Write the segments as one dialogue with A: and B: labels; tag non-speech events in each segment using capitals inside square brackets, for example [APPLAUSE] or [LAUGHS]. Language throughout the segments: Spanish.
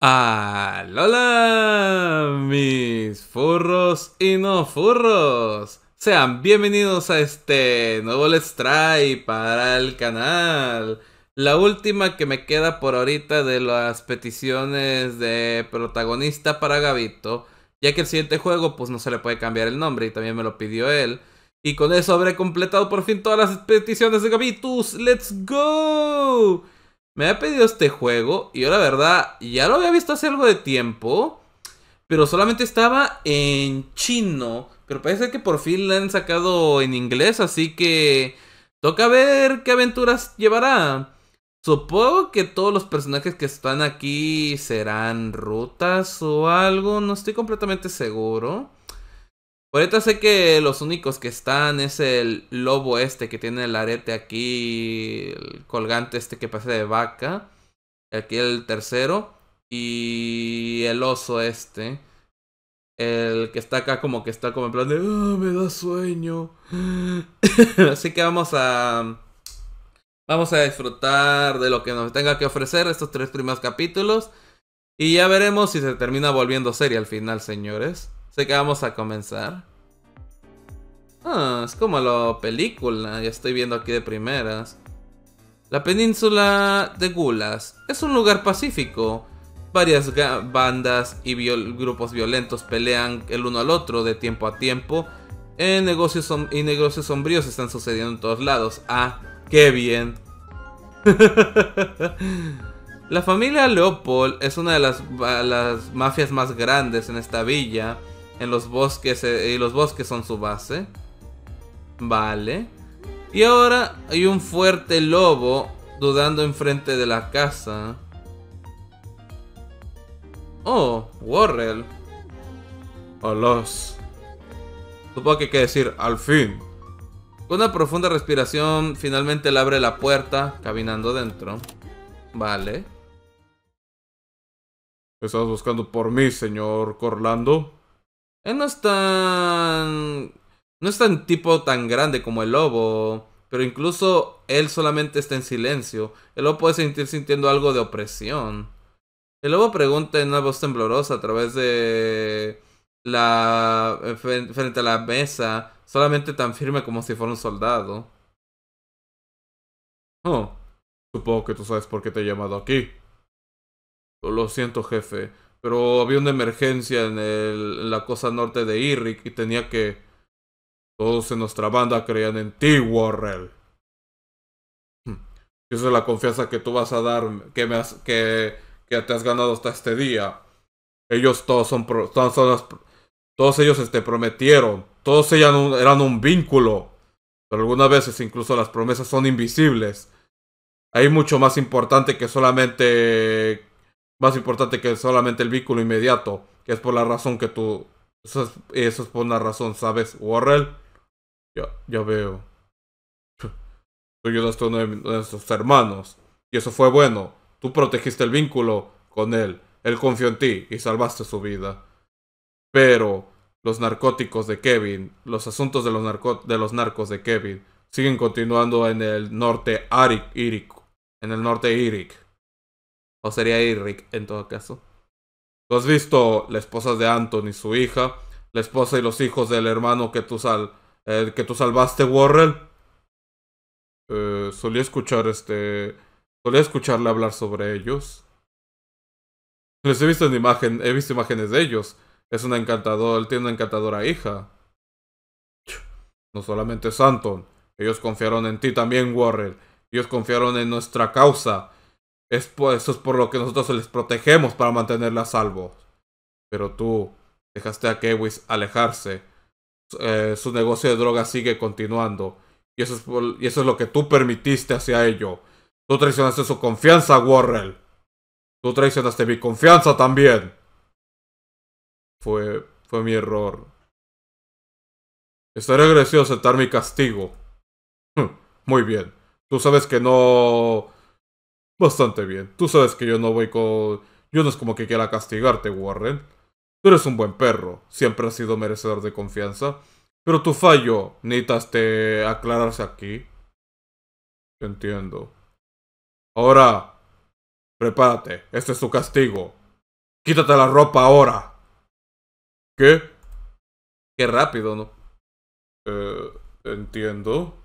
A: ¡Hola, mis furros y no furros! Sean bienvenidos a este nuevo Let's Try para el canal. La última que me queda por ahorita de las peticiones de protagonista para Gabito, ya que el siguiente juego pues no se le puede cambiar el nombre y también me lo pidió él. Y con eso habré completado por fin todas las peticiones de Gabitus. ¡Let's go! me ha pedido este juego y yo la verdad ya lo había visto hace algo de tiempo, pero solamente estaba en chino. Pero parece que por fin lo han sacado en inglés, así que toca ver qué aventuras llevará. Supongo que todos los personajes que están aquí serán rutas o algo, no estoy completamente seguro. Ahorita sé que los únicos que están es el lobo este que tiene el arete aquí, el colgante este que parece de vaca, aquí el tercero, y el oso este, el que está acá como que está como en plan de, ah, me da sueño. [GASPS] Así que vamos a... Vamos a disfrutar de lo que nos tenga que ofrecer estos tres primeros capítulos. Y ya veremos si se termina volviendo serie al final, señores. Sé que vamos a comenzar. Ah, es como la película, ya estoy viendo aquí de primeras. La península de Gulas es un lugar pacífico. Varias bandas y grupos violentos pelean el uno al otro de tiempo a tiempo. En eh, negocios y negocios sombríos están sucediendo en todos lados. Ah, qué bien. [LAUGHS] la familia Leopold es una de las mafias más grandes en esta villa en los bosques eh, y los bosques son su base. Vale. Y ahora hay un fuerte lobo dudando enfrente de la casa. Oh, Warrel. Alas. Supongo que hay que decir al fin. Con una profunda respiración, finalmente le abre la puerta, caminando dentro. Vale. ¿Estás buscando por mí, señor Corlando? Él no es tan... No es tan tipo tan grande como el lobo. Pero incluso él solamente está en silencio. El lobo puede sentir sintiendo algo de opresión. El lobo pregunta en una voz temblorosa a través de la eh, frente a la mesa, solamente tan firme como si fuera un soldado. Oh, supongo que tú sabes por qué te he llamado aquí. Lo siento, jefe. Pero había una emergencia en, el, la costa norte de Irrick y tenía que... Todos en nuestra banda creían en ti, Warrell. Hmm. esa es la confianza que tú vas a dar, que, me has, que, te has ganado hasta este día. Ellos todos son, todos, todos ellos este, prometieron, todos ellos eran un vínculo. Pero algunas veces incluso las promesas son invisibles. Hay mucho más importante que solamente más importante que solamente el vínculo inmediato, que es por la razón que tú... Eso es, por una razón, ¿sabes, Warrell? Ya, veo. [LAUGHS] Tú y uno de nuestros hermanos. Y eso fue bueno. Tú protegiste el vínculo con él. Él confió en ti y salvaste su vida. Pero los narcóticos de Kevin, los asuntos de los, de los narcos de Kevin, siguen continuando en el norte Arik, En el norte Irik. O sería Eric en todo caso. Tú has visto la esposa de Anton y su hija, la esposa y los hijos del hermano que tú, sal, eh, que tú salvaste, Warrell. Eh, solía escuchar este. Solía escucharle hablar sobre ellos. Les he visto en imagen, he visto imágenes de ellos. Es un encantador, él tiene una encantadora hija. No solamente es Anton. ellos confiaron en ti también, Warrell. Ellos confiaron en nuestra causa. Es eso es por lo que nosotros les protegemos para mantenerla a salvo. Pero tú dejaste a Kewis alejarse. su eh, negocio de drogas sigue continuando. Y eso, es y eso es lo que tú permitiste hacia ello. Tú traicionaste su confianza, Warrell. Tú traicionaste mi confianza también. Fue, fue mi error. Estaré agradecido a aceptar mi castigo. [LAUGHS] Muy bien. Tú sabes que no Bastante bien. Tú sabes que yo no voy con... Yo no es como que quiera castigarte, Warren. Tú eres un buen perro. Siempre has sido merecedor de confianza. Pero tu fallo necesitaste aclararse aquí. Entiendo. Ahora, prepárate. Este es tu castigo. Quítate la ropa ahora. ¿Qué? Qué rápido, ¿no? Eh, entiendo.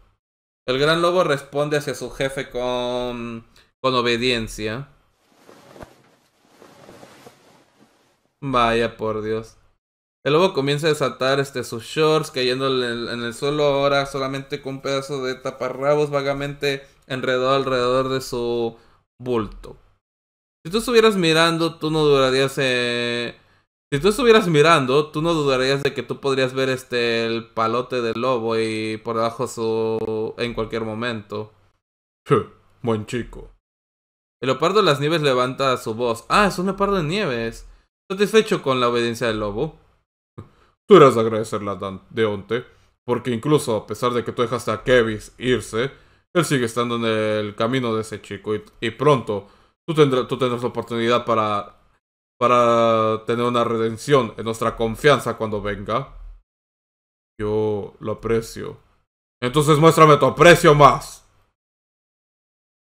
A: El gran lobo responde hacia su jefe con con obediencia. Vaya por Dios. El lobo comienza a desatar este, sus shorts, cayéndole en el, suelo ahora solamente con un pedazo de taparrabos vagamente enredado alrededor de su bulto. Si tú estuvieras mirando, tú no Eh... Si tú estuvieras mirando, tú no dudarías de que tú podrías ver este el palote del lobo y por debajo su... en cualquier momento. [LAUGHS] buen chico. El leopardo de las nieves levanta su voz. Ah, es un leopardo de nieves. Satisfecho con la obediencia del lobo. [LAUGHS] Tú eres de agradecerla, Deonte, porque incluso a pesar de que tú dejaste a Kevis irse, él sigue estando en el camino de ese chico y, pronto tú, tendrás, tú tendrás la oportunidad para, para tener una redención en nuestra confianza cuando venga. Yo lo aprecio. Entonces muéstrame tu aprecio más.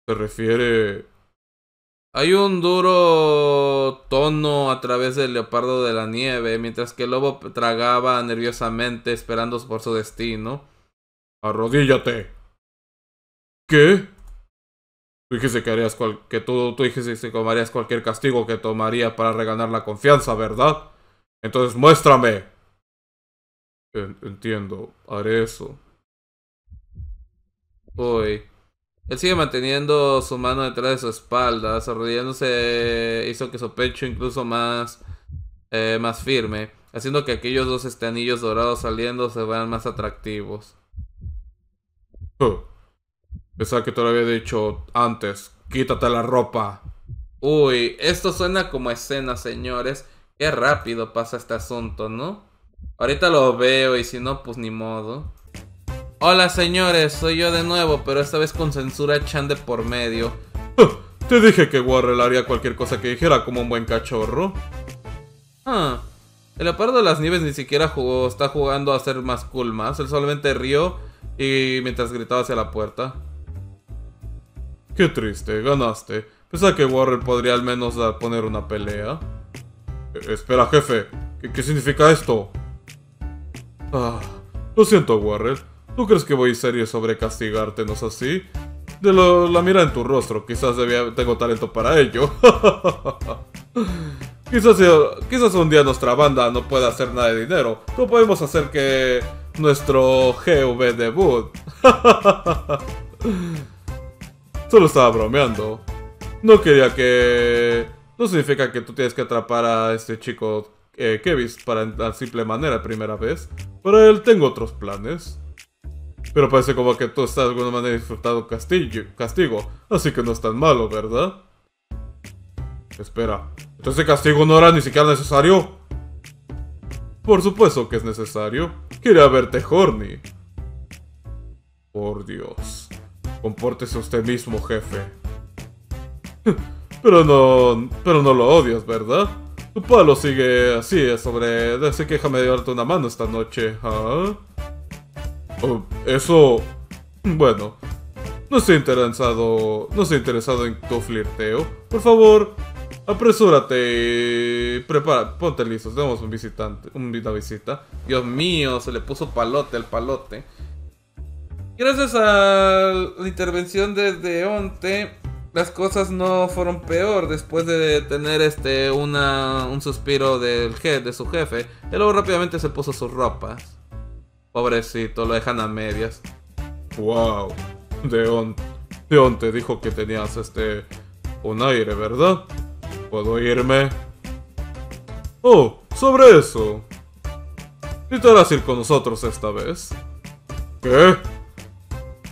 A: Se refiere hay un duro tono a través del leopardo de la nieve, mientras que el lobo tragaba nerviosamente esperando por su destino. Arrodíllate. ¿Qué? Tú dijiste que harías que tú, dijiste que tomarías cualquier castigo que tomaría para reganar la confianza, ¿verdad? Entonces muéstrame. entiendo, haré eso. Hoy. Él sigue manteniendo su mano detrás de su espalda, desarrollándose hizo que su pecho incluso más, eh, más firme, haciendo que aquellos dos anillos dorados saliendo se vean más atractivos. Pensaba que te lo había dicho antes. Quítate la ropa. Uy, esto suena como escena, señores. Qué rápido pasa este asunto, ¿no? Ahorita lo veo y si no, pues ni modo. Hola señores, soy yo de nuevo, pero esta vez con censura Chan de por medio. te dije que Warrel haría cualquier cosa que dijera como un buen cachorro. Ah, el leopardo de las nieves ni siquiera jugó, está jugando a hacer más cool Él solamente rió y mientras gritaba hacia la puerta. Qué triste, ganaste. Pensaba que Warrel podría al menos poner una pelea. E, espera, jefe. ¿Qué, significa esto? Ah, lo siento, Warrel. ¿Tú crees que voy serio sobre castigarte, no es así? De la mira en tu rostro, quizás debía, tengo talento para ello. [LAUGHS] quizás, quizás un día nuestra banda no pueda hacer nada de dinero, No podemos hacer que nuestro GV debut. [LAUGHS] Solo estaba bromeando. No quería que... No significa que tú tienes que atrapar a este chico eh, Kevis para la simple manera primera vez. Para él tengo otros planes. Pero parece como que tú estás de alguna manera disfrutado castigo, castigo, así que no es tan malo, ¿verdad? Espera, ¿entonces castigo no era ni siquiera necesario? Por supuesto que es necesario. Quería verte, Horny. Por Dios. Compórtese usted mismo, jefe. [LAUGHS] Pero no... Pero no lo odias, ¿verdad? Tu palo sigue así, sobre... Se que déjame darte una mano esta noche, ¿ah? Oh, eso... Bueno. No estoy interesado... No estoy interesado en tu flirteo. Por favor, apresúrate y... Prepara... Ponte listo, tenemos un visitante. Una visita. Dios mío, se le puso palote al palote. Gracias a la intervención de Deonte, las cosas no fueron peor. Después de tener este una, un suspiro del jefe de su jefe, Y luego rápidamente se puso sus ropas. Pobrecito, lo dejan a medias. Wow. Deon, Deon te dijo que tenías este. un aire, ¿verdad? ¿Puedo irme? Oh, sobre eso. ¿Y te ir con nosotros esta vez? ¿Qué?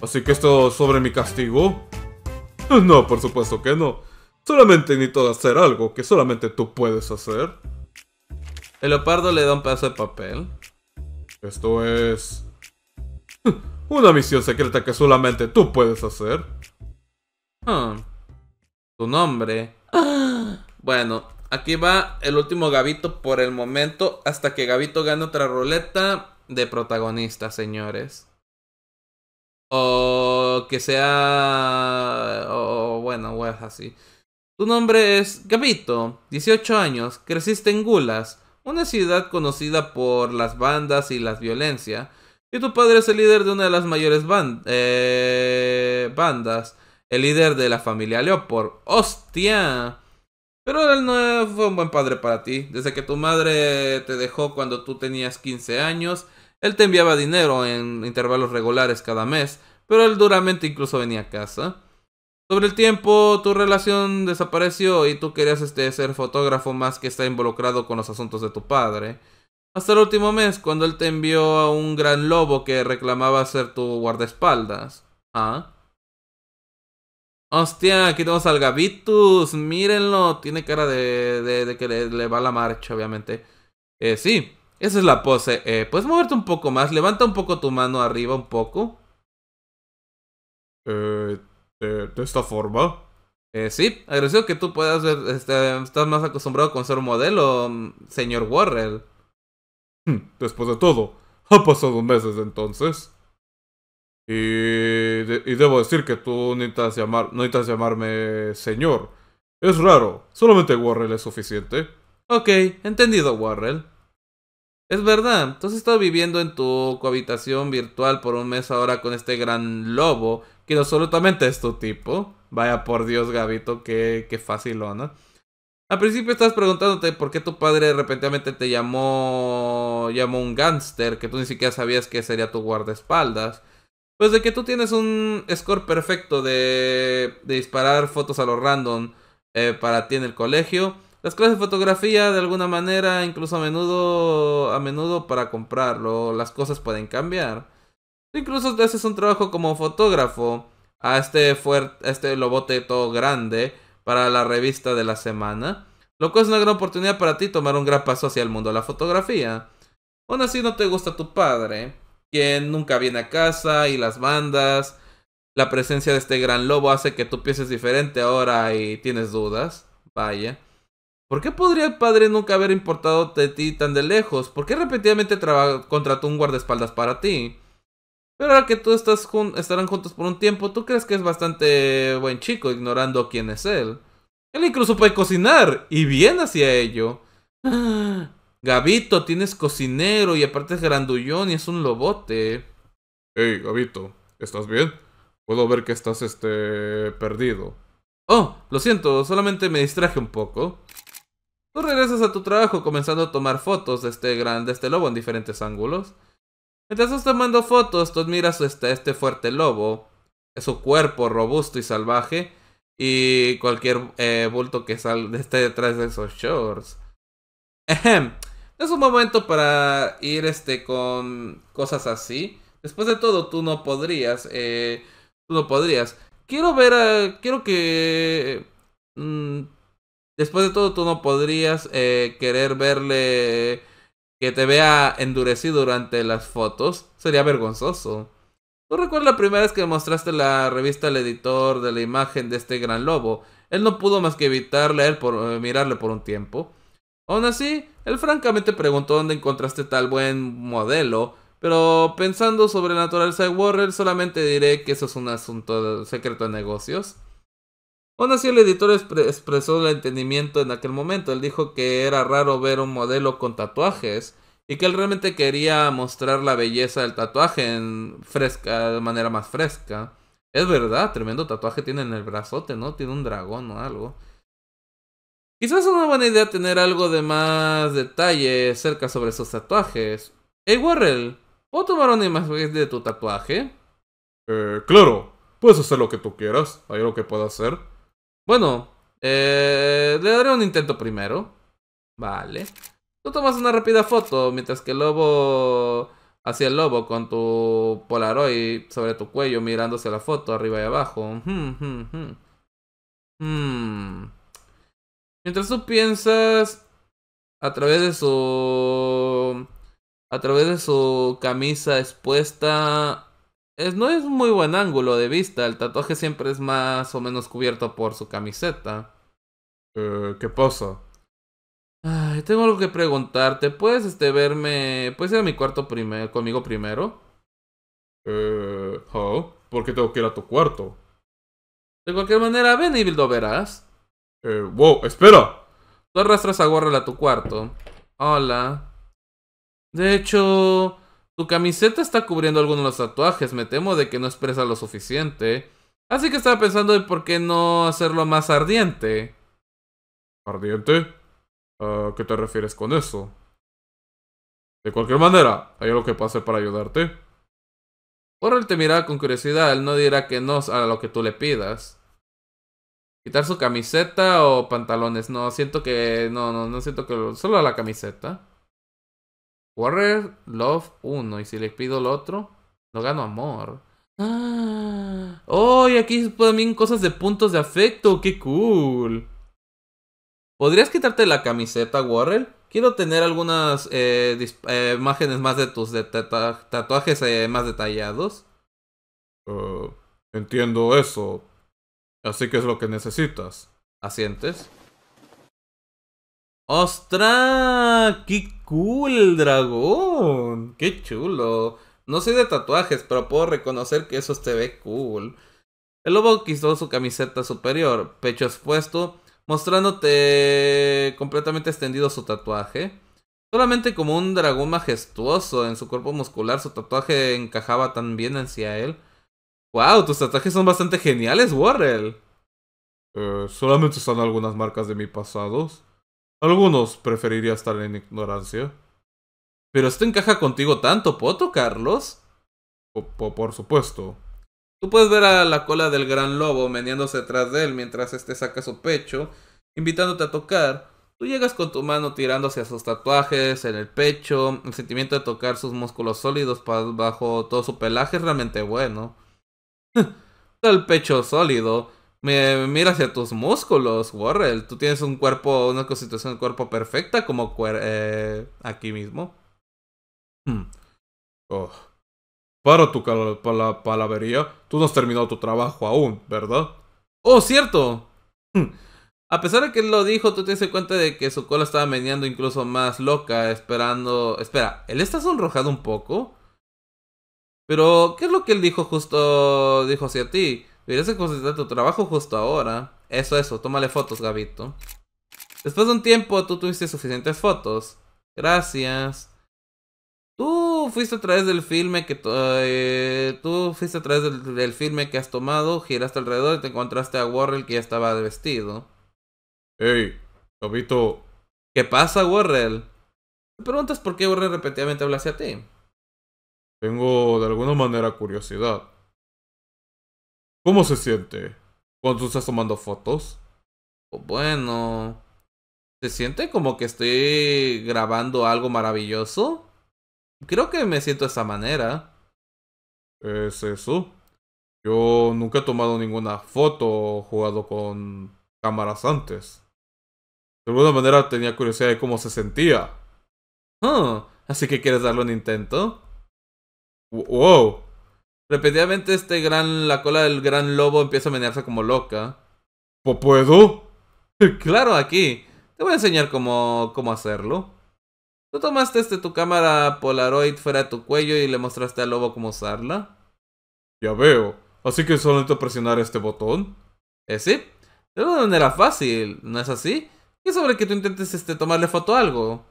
A: ¿Así que esto sobre mi castigo? [LAUGHS] No, por supuesto que no. Solamente necesito hacer algo que solamente tú puedes hacer. El leopardo le da un pedazo de papel. Esto es... Una misión secreta que solamente tú puedes hacer. Hmm. tu nombre. bueno, aquí va el último Gavito por el momento. Hasta que Gavito gane otra ruleta de protagonista, señores. O que sea... O bueno, o así. Tu nombre es gabito 18 años, creciste en Gulas una ciudad conocida por las bandas y las violencia, y tu padre es el líder de una de las mayores eh, bandas, el líder de la familia Leopold. ¡Hostia! Pero él no fue un buen padre para ti. Desde que tu madre te dejó cuando tú tenías 15 años, él te enviaba dinero en intervalos regulares cada mes, pero él duramente incluso venía a casa. Sobre el tiempo, tu relación desapareció y tú querías este, ser fotógrafo más que estar involucrado con los asuntos de tu padre. Hasta el último mes, cuando él te envió a un gran lobo que reclamaba ser tu guardaespaldas. ¿Ah? Hostia, aquí tenemos al Gavitus, mírenlo, tiene cara de, de, que le, le, va la marcha, obviamente. Eh, sí, esa es la pose. Eh, ¿Puedes moverte un poco más? Levanta un poco tu mano arriba, un poco. Eh, de, esta forma. Eh, sí, agradecido que tú puedas ver, este, estás más acostumbrado con ser modelo, mm, señor Warrell. Hmm, después de todo, ha pasado meses entonces. Y, y debo decir que tú no llamar, necesitas llamarme señor. Es raro, solamente Warrell es suficiente. Ok, entendido Warrell. Es verdad, tú has estado viviendo en tu cohabitación virtual por un mes ahora con este gran lobo que absolutamente es tu tipo. Vaya por Dios, Gabito, qué, qué no Al principio estás preguntándote por qué tu padre repentinamente te llamó, llamó un gángster, que tú ni siquiera sabías que sería tu guardaespaldas. Pues de que tú tienes un score perfecto de, disparar fotos a lo random eh, para ti en el colegio. Las clases de fotografía, de alguna manera, incluso a menudo, a menudo para comprarlo, las cosas pueden cambiar. Incluso haces un trabajo como fotógrafo a este, fuerte, este lobote todo grande para la revista de la semana, lo cual es una gran oportunidad para ti tomar un gran paso hacia el mundo de la fotografía. Aún así no te gusta tu padre, quien nunca viene a casa y las bandas. La presencia de este gran lobo hace que tú pienses diferente ahora y tienes dudas. Vaya. ¿Por qué podría el padre nunca haber importado de ti tan de lejos? ¿Por qué repetidamente contrató un guardaespaldas para ti? Pero ahora que tú estás estarán juntos por un tiempo, tú crees que es bastante buen chico, ignorando quién es él. Él incluso puede cocinar, y bien hacia ello. [GASPS] Gabito, tienes cocinero y aparte es grandullón y es un lobote. Hey, Gabito, ¿estás bien? Puedo ver que estás, este, perdido. Oh, lo siento, solamente me distraje un poco. Tú regresas a tu trabajo comenzando a tomar fotos de este gran, de este lobo en diferentes ángulos. Mientras estás tomando fotos, tú miras este, este fuerte lobo, su cuerpo robusto y salvaje, y cualquier eh, bulto que sal [LAUGHS] esté detrás de esos shorts. Es un momento para ir este, con cosas así. Después de todo, tú no podrías. Eh, tú no podrías. Quiero ver a, Quiero que... Mm, después de todo, tú no podrías eh, querer verle que te vea endurecido durante las fotos sería vergonzoso. ¿Tú recuerdas la primera vez que mostraste la revista al editor de la imagen de este gran lobo? Él no pudo más que evitar leer por, eh, mirarle por un tiempo. Aún así, él francamente preguntó dónde encontraste tal buen modelo, pero pensando sobre la naturaleza de solamente diré que eso es un asunto secreto de negocios. Aún así, el editor expresó el entendimiento en aquel momento. Él dijo que era raro ver un modelo con tatuajes y que él realmente quería mostrar la belleza del tatuaje en fresca, de manera más fresca. Es verdad, tremendo tatuaje tiene en el brazote, ¿no? Tiene un dragón o algo. Quizás es una buena idea tener algo de más detalle cerca sobre esos tatuajes. Hey Warrel, ¿puedo tomar una imagen de tu tatuaje? Eh, claro, puedes hacer lo que tú quieras, hay lo que pueda hacer. Bueno, eh, le daré un intento primero. Vale. Tú tomas una rápida foto mientras que el lobo hacia el lobo con tu Polaroid sobre tu cuello mirándose la foto arriba y abajo. Hmm, hmm, hmm. Mientras tú piensas a través de su a través de su camisa expuesta no es un muy buen ángulo de vista. El tatuaje siempre es más o menos cubierto por su camiseta. Eh, ¿Qué pasa? tengo algo que preguntarte. ¿Puedes este, verme? ¿Puedes ir a mi cuarto primero, conmigo primero? Eh, oh, ¿por qué tengo que ir a tu cuarto? De cualquier manera, ven y lo verás. Eh, wow, espera. Tú arrastras a Gorrel a tu cuarto. Hola. De hecho, tu camiseta está cubriendo algunos de los tatuajes, me temo de que no expresa lo suficiente. Así que estaba pensando en por qué no hacerlo más ardiente. ¿Ardiente? ¿A qué te refieres con eso? De cualquier manera, ¿hay algo que pase para ayudarte? él te miraba con curiosidad, él no dirá que no a lo que tú le pidas. Quitar su camiseta o pantalones, no, siento que... No, no, no siento que... Solo a la camiseta. Warrior Love uno. Y si le pido el otro, lo gano amor. ¡Ah! ¡Oh! Y aquí también cosas de puntos de afecto. ¡Qué cool! ¿Podrías quitarte la camiseta, Warrell? Quiero tener algunas eh, eh, imágenes más de tus tatuajes eh, más detallados. entiendo eso. Así que es lo que necesitas. ¿Asientes? ¡Ostras! ¡Qué cool dragón! ¡Qué chulo! No soy de tatuajes, pero puedo reconocer que eso te ve cool. El lobo quitó su camiseta superior, pecho expuesto, mostrándote completamente extendido su tatuaje. Solamente como un dragón majestuoso en su cuerpo muscular, su tatuaje encajaba tan bien hacia él. ¡Wow! Tus tatuajes son bastante geniales, Warrell. Eh, solamente son algunas marcas de mi pasado. Algunos preferiría estar en ignorancia. Pero esto encaja contigo tanto, Poto, Carlos. por supuesto. Tú puedes ver a la cola del gran lobo meneándose detrás de él mientras este saca su pecho, invitándote a tocar. Tú llegas con tu mano tirándose a sus tatuajes en el pecho. El sentimiento de tocar sus músculos sólidos bajo todo su pelaje es realmente bueno. [LAUGHS] el pecho sólido Mira hacia tus músculos, Warrell. Tú tienes un cuerpo, una constitución de cuerpo perfecta como eh, aquí mismo. Hmm. Oh. Para tu pala tú no has terminado tu trabajo aún, ¿verdad? Oh, cierto. Hmm. A pesar de que él lo dijo, tú te cuenta de que su cola estaba meneando incluso más loca, esperando... Espera, ¿él está sonrojado un poco? Pero, ¿qué es lo que él dijo justo dijo hacia ti? Deberías de concentrar tu trabajo justo ahora. Eso, eso, tómale fotos, Gabito. Después de un tiempo, tú tuviste suficientes fotos. Gracias. Tú fuiste a través del filme que eh, tú fuiste a través del, filme que has tomado, giraste alrededor y te encontraste a Warrel que ya estaba de vestido. Hey, Gabito. ¿Qué pasa, Warrel? Te preguntas por qué Warrel repetidamente habla hacia ti. Tengo de alguna manera curiosidad. ¿Cómo se siente cuando tú estás tomando fotos? Oh, bueno, se siente como que estoy grabando algo maravilloso. Creo que me siento de esa manera. ¿Es eso? Yo nunca he tomado ninguna foto o jugado con cámaras antes. De alguna manera tenía curiosidad de cómo se sentía. Ah, ¿Así que quieres darle un intento? Wow, Repetidamente este gran, la cola del gran lobo empieza a menearse como loca. ¿Puedo? [LAUGHS] Claro, aquí. Te voy a enseñar cómo, cómo hacerlo. Tú tomaste este, tu cámara Polaroid fuera de tu cuello y le mostraste al lobo cómo usarla. Ya veo. Así que solo necesito presionar este botón. ¿Eh, sí? De una manera fácil, ¿no es así? ¿Qué sobre que tú intentes este, tomarle foto a algo?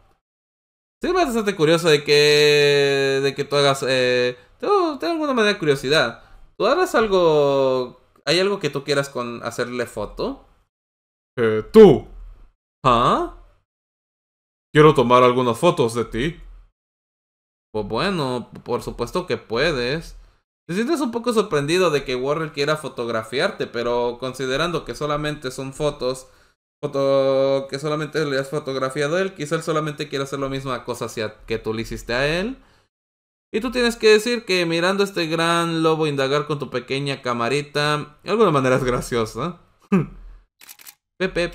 A: Sí, bastante curioso de que, de que tú hagas eh, yo tengo alguna manera curiosidad. ¿Tú harás algo... ¿Hay algo que tú quieras con hacerle foto? Eh, tú. ¿Ah? Quiero tomar algunas fotos de ti. Pues bueno, por supuesto que puedes. Te sientes un poco sorprendido de que Warren quiera fotografiarte, pero considerando que solamente son fotos, foto que solamente le has fotografiado a él, quizá él solamente quiera hacer lo mismo cosa hacia que tú le hiciste a él. Y tú tienes que decir que mirando a este gran lobo indagar con tu pequeña camarita, de alguna manera es gracioso. ¿eh? [LAUGHS] Pepe.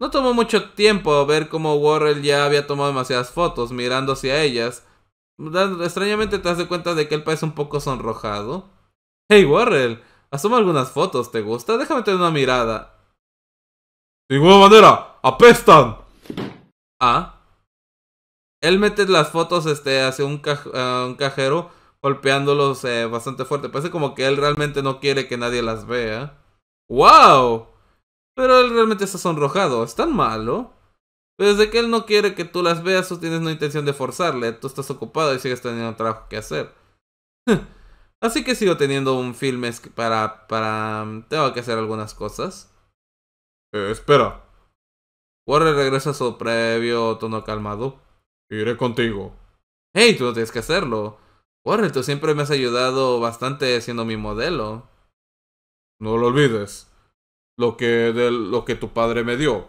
A: No tomó mucho tiempo ver cómo Warrell ya había tomado demasiadas fotos mirando hacia ellas. Extrañamente te das de cuenta de que él parece un poco sonrojado. Hey Warrell, asoma algunas fotos, ¿te gusta? Déjame tener una mirada. De igual manera, apestan. Ah, él mete las fotos este, hacia un, cajero golpeándolos eh, bastante fuerte. Parece como que él realmente no quiere que nadie las vea. ¡Wow! Pero él realmente está sonrojado. ¿Es tan malo? Desde que él no quiere que tú las veas, tú tienes no intención de forzarle. Tú estás ocupado y sigues teniendo trabajo que hacer. [LAUGHS] Así que sigo teniendo un filmes para, para... Mm, tengo que hacer algunas cosas. Eh, espera. Warren regresa a su previo tono calmado. Iré contigo. Hey, tú no tienes que hacerlo. Warren, tú siempre me has ayudado bastante siendo mi modelo. No lo olvides. Lo que, de lo que tu padre me dio.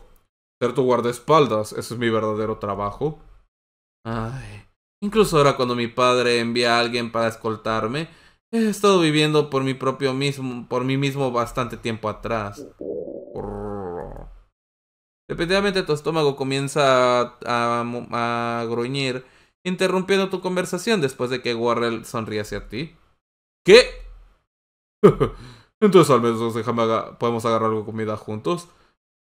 A: Ser tu guardaespaldas, ese es mi verdadero trabajo. Ay. Incluso ahora cuando mi padre envía a alguien para escoltarme, he estado viviendo por mi propio mismo, por mí mismo bastante tiempo atrás. Dependientemente, tu estómago comienza a, a, gruñir, interrumpiendo tu conversación después de que Warrel sonríe hacia ti. ¿Qué? [LAUGHS] Entonces al menos déjame podemos agarrar algo de comida juntos.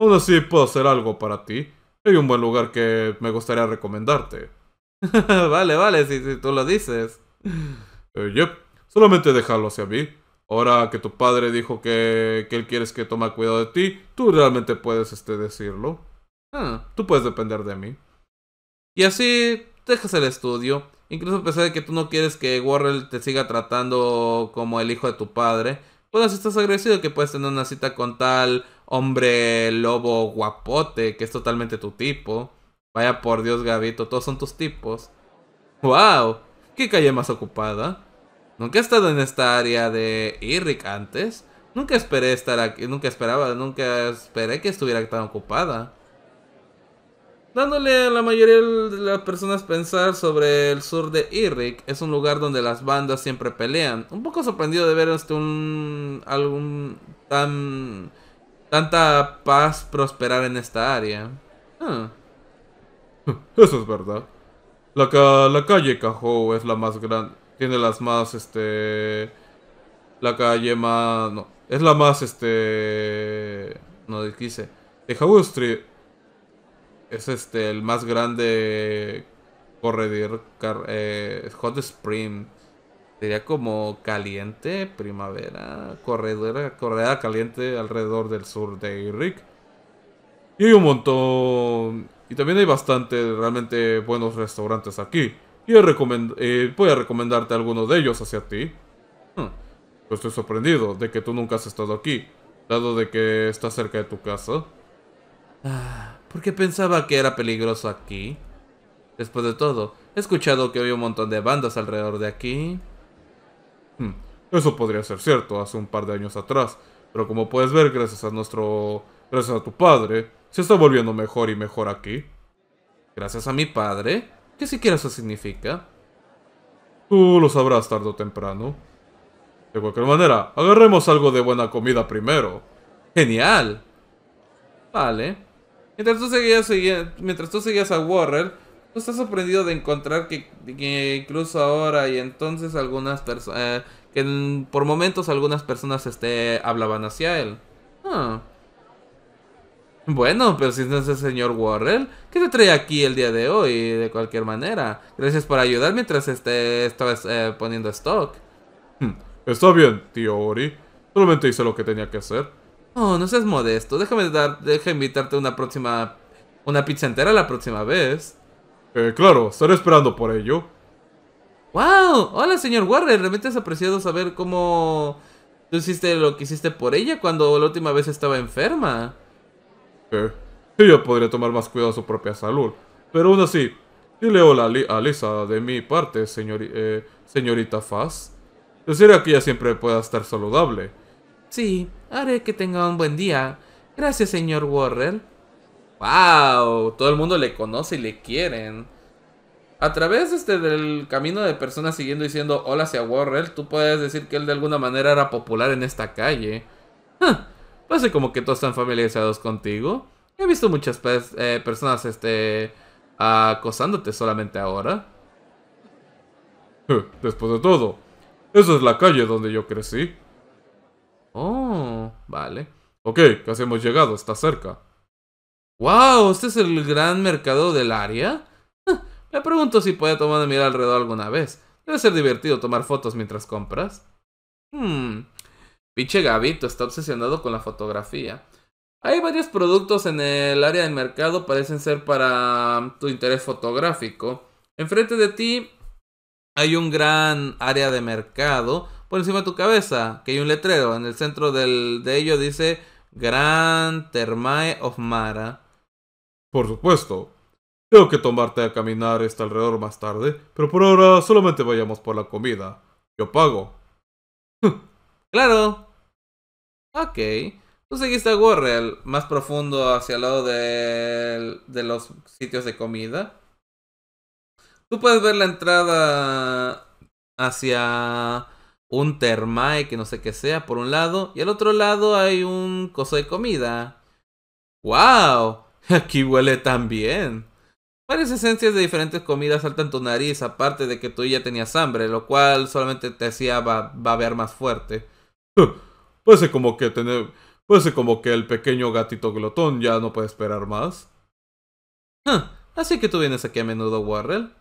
A: Aún así puedo hacer algo para ti. Hay un buen lugar que me gustaría recomendarte. [LAUGHS] vale, vale, si, tú lo dices. Eh, solamente déjalo hacia mí. Ahora que tu padre dijo que, él quieres que toma cuidado de ti, tú realmente puedes este, decirlo. Ah, tú puedes depender de mí. Y así dejas el estudio. Incluso a pesar de que tú no quieres que Warrel te siga tratando como el hijo de tu padre, Pues si estás agradecido que puedes tener una cita con tal hombre lobo guapote, que es totalmente tu tipo. Vaya por Dios, Gavito, todos son tus tipos. ¡Wow! ¡Qué calle más ocupada! Nunca he estado en esta área de Irrick antes. Nunca esperé estar aquí, nunca esperaba, nunca esperé que estuviera tan ocupada. Dándole a la mayoría de las personas pensar sobre el sur de Irrick, es un lugar donde las bandas siempre pelean. Un poco sorprendido de ver este un algún tan tanta paz prosperar en esta área. Ah. [LAUGHS] Eso es verdad. La, la calle Cajou es la más grande. Tiene las más, este... La calle más... No, es la más, este... No, dice... De Howard Street es este el más grande corredor eh, hot spring sería como caliente primavera corredora caliente alrededor del sur de Irrick y hay un montón y también hay bastante realmente buenos restaurantes aquí y eh, voy a recomendarte alguno de ellos hacia ti. Hmm. estoy sorprendido de que tú nunca has estado aquí, dado de que estás cerca de tu casa. Ah, ¿Por qué pensaba que era peligroso aquí? Después de todo, he escuchado que había un montón de bandas alrededor de aquí. Hmm. Eso podría ser cierto hace un par de años atrás, pero como puedes ver, gracias a nuestro... gracias a tu padre, se está volviendo mejor y mejor aquí. ¿Gracias a mi padre? ¿Qué siquiera eso significa? Tú lo sabrás tarde o temprano. De cualquier manera, agarremos algo de buena comida primero. ¡Genial! Vale. Mientras tú seguías, mientras tú seguías a Warren, tú estás sorprendido de encontrar que, incluso ahora y entonces algunas personas... Eh, que por momentos algunas personas este, hablaban hacia él. Ah. Bueno, pero si no es el señor Warrell, ¿qué te trae aquí el día de hoy? De cualquier manera, gracias por ayudar mientras este, estabas eh, poniendo stock. Hmm, está bien, tío Ori. Solamente hice lo que tenía que hacer. Oh, no seas modesto. Déjame dar, déjame invitarte una próxima, una pizza entera la próxima vez. Eh, claro, estaré esperando por ello. ¡Wow! Hola, señor Warrell. Realmente es apreciado saber cómo tú hiciste lo que hiciste por ella cuando la última vez estaba enferma. ¿eh? Yo ella podría tomar más cuidado de su propia salud. Pero aún así, dile hola a Lisa de mi parte, eh, señorita Faz. Quisiera que ella siempre pueda estar saludable. Sí, haré que tenga un buen día. Gracias, señor Warrell. ¡Wow! Todo el mundo le conoce y le quieren. A través este, del camino de personas siguiendo diciendo hola hacia Warrell, tú puedes decir que él de alguna manera era popular en esta calle. Parece como que todos están familiarizados contigo. He visto muchas eh, personas este, acosándote solamente ahora. [LAUGHS] Después de todo, esa es la calle donde yo crecí. Oh, vale. Ok, casi hemos llegado, está cerca. ¡Wow! ¿Este es el gran mercado del área? [LAUGHS] Me pregunto si puede tomar una mirar alrededor alguna vez. Debe ser divertido tomar fotos mientras compras. Hmm, Pinche Gavito está obsesionado con la fotografía. Hay varios productos en el área de mercado, parecen ser para mm, tu interés fotográfico. Enfrente de ti hay un gran área de mercado por encima de tu cabeza, que hay un letrero. En el centro del, de ello dice Gran Termae of Mara. Por supuesto. Tengo que tomarte a caminar este alrededor más tarde, pero por ahora solamente vayamos por la comida. Yo pago. claro, Ok. Tú seguiste a Warrel más profundo hacia el lado de, los sitios de comida. Tú puedes ver la entrada hacia un termae que no sé qué sea por un lado y al otro lado hay un coso de comida. ¡Wow! [LAUGHS] Aquí huele tan bien. Varias esencias de diferentes comidas saltan tu nariz, aparte de que tú ya tenías hambre, lo cual solamente te hacía babear más fuerte. [LAUGHS] Puede ser como que tener. Puede como que el pequeño gatito glotón ya no puede esperar más. Así que tú vienes aquí a menudo, Warren.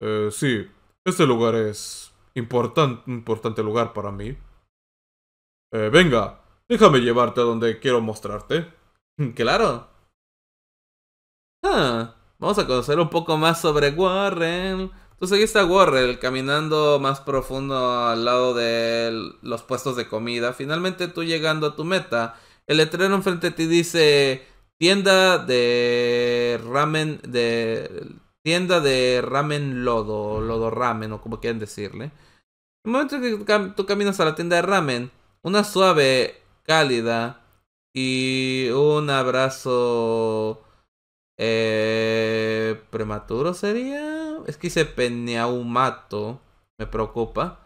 A: Eh, sí. Este lugar es. Important, importante lugar para mí. Eh, venga, déjame llevarte a donde quiero mostrarte. [LAUGHS] Claro. vamos a conocer un poco más sobre Warren. Entonces seguiste está Warrel caminando más profundo al lado de los puestos de comida. Finalmente tú llegando a tu meta, el letrero enfrente de ti dice tienda de ramen de tienda de ramen lodo, lodo ramen o como quieran decirle. En el momento que tú caminas a la tienda de ramen, una suave, cálida y un abrazo eh, prematuro sería. Es que hice peneaumato. Me preocupa.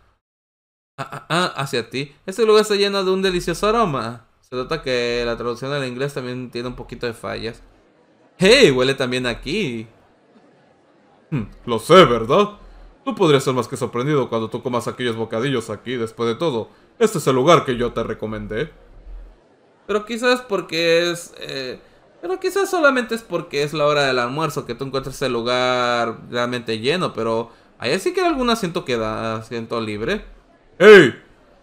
A: Ah, ah, ah, hacia ti. Este lugar está lleno de un delicioso aroma. Se nota que la traducción al inglés también tiene un poquito de fallas. ¡Hey! Huele también aquí. Hmm, lo sé, ¿verdad? Tú podrías ser más que sorprendido cuando tú comas aquellos bocadillos aquí, después de todo. Este es el lugar que yo te recomendé. Pero quizás porque es... Eh, pero quizás solamente es porque es la hora del almuerzo que tú encuentras el lugar realmente lleno, pero allá sí que hay algún asiento queda asiento libre. ¡Hey!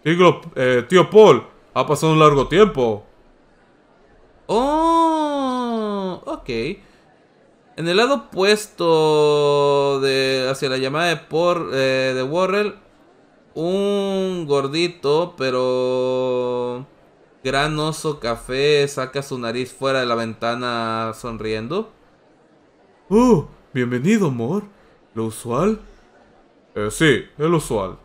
A: Eh, tío, Paul, ha pasado un largo tiempo. Oh, ok. En el lado opuesto de, hacia la llamada de, por, eh, de un gordito, pero Gran oso café saca su nariz fuera de la ventana sonriendo. Oh, Bienvenido, amor. ¿Lo usual? Eh, sí, el usual.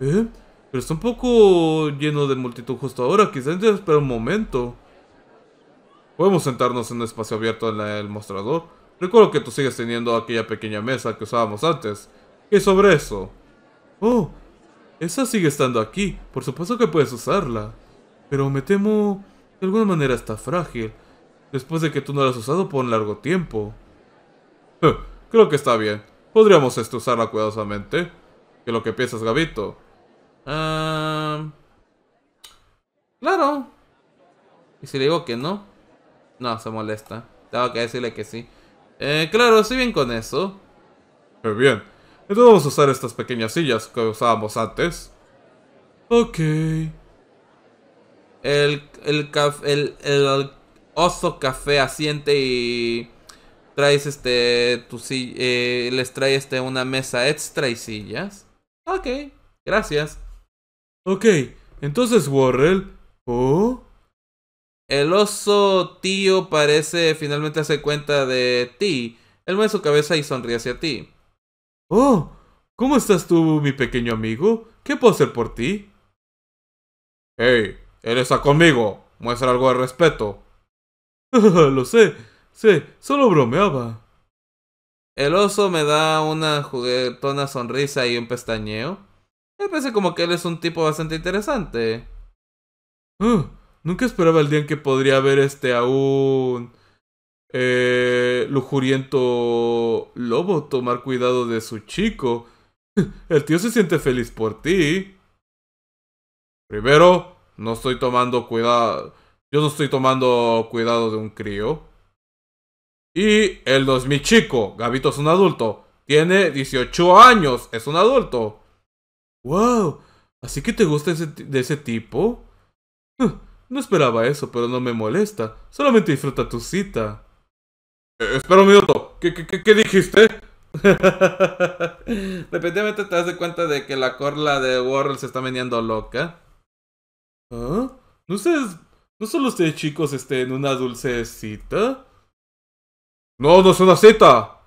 A: ¿Eh? Pero está un poco lleno de multitud justo ahora. Quizás de esperar un momento. Podemos sentarnos en un espacio abierto en el mostrador. Recuerdo que tú sigues teniendo aquella pequeña mesa que usábamos antes. ¿Qué sobre eso? Oh, esa sigue estando aquí. Por supuesto que puedes usarla pero me temo de alguna manera está frágil, después de que tú no la has usado por un largo tiempo. Eh, creo que está bien. Podríamos usarla cuidadosamente. ¿Qué lo que piensas, Gabito? Ah... Claro. ¿Y si le digo que no? No, se molesta. Tengo que decirle que sí. Eh, claro, estoy bien con eso. Muy eh, bien. Entonces vamos a usar estas pequeñas sillas que usábamos antes. Ok el, el, oso café asiente y traes este tu eh, les trae este una mesa extra y sillas. Ok, gracias. Ok, entonces Warrell. Oh. El oso tío parece finalmente hace cuenta de ti. Él mueve su cabeza y sonríe hacia ti. Oh, ¿cómo estás tú, mi pequeño amigo? ¿Qué puedo hacer por ti? Hey, él está conmigo. Muestra algo de respeto. [LAUGHS] Lo sé, Sí, solo bromeaba. El oso me da una juguetona sonrisa y un pestañeo. Me parece como que él es un tipo bastante interesante. Ah, nunca esperaba el día en que podría ver este aún eh, lujuriento lobo tomar cuidado de su chico. [LAUGHS] El tío se siente feliz por ti. Primero, no estoy tomando cuidado. Yo no estoy tomando cuidado de un crío. Y el 2000 mi chico. Gabito es un adulto. Tiene 18 años. Es un adulto. ¡Wow! ¿Así que te gusta ese de ese tipo? No esperaba eso, pero no me molesta. Solamente disfruta tu cita. Eh, espera un minuto. ¿Qué, dijiste? Repentinamente [LAUGHS] te das cuenta de que la corla de Warhol se está vendiendo loca. ¿Ah? ¿No ustedes, no son ustedes chicos estén en una dulce cita? No, no es una cita.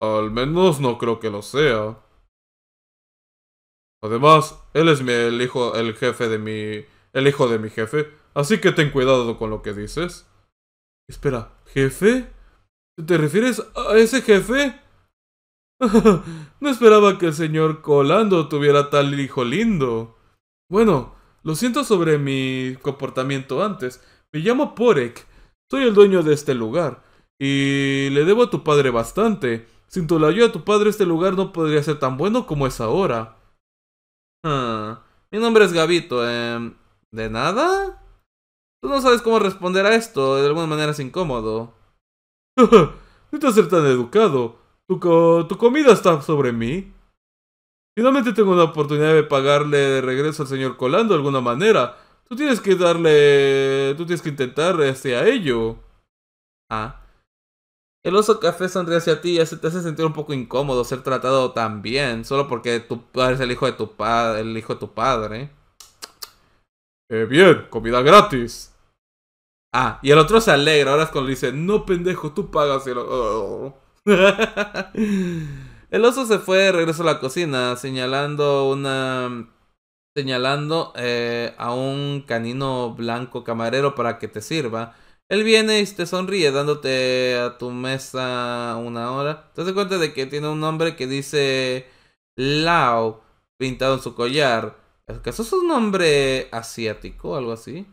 A: Al menos no creo que lo sea. Además, él es mi, el hijo, el jefe de mi, el hijo de mi jefe, así que ten cuidado con lo que dices. Espera, ¿jefe? ¿Te refieres a ese jefe? [LAUGHS] no esperaba que el señor Colando tuviera tal hijo lindo. Bueno, lo siento sobre mi comportamiento antes. Me llamo Porek. Soy el dueño de este lugar. Y le debo a tu padre bastante. Sin tu ayuda a tu padre este lugar no podría ser tan bueno como es ahora. Ah, mi nombre es Gabito. Eh, ¿De nada? Tú no sabes cómo responder a esto. De alguna manera es incómodo. [LAUGHS] no te ser tan educado. Tu, tu comida está sobre mí. Finalmente tengo una oportunidad de pagarle de regreso al señor Colando de alguna manera. Tú tienes que darle... Tú tienes que intentar este, a ello. Ah. El oso café sonríe hacia ti y se te hace sentir un poco incómodo ser tratado tan bien, solo porque tú eres el hijo de tu, padre, el hijo de tu padre. Eh, bien, comida gratis. Ah, y el otro se alegra, ahora es cuando dice, no pendejo, tú pagas el. [LAUGHS] [LAUGHS] El oso se fue de regreso a la cocina, señalando una. señalando eh, a un canino blanco camarero para que te sirva. Él viene y te sonríe dándote a tu mesa una hora. Te das cuenta de que tiene un nombre que dice Lao pintado en su collar. ¿Acaso es un nombre asiático o algo así?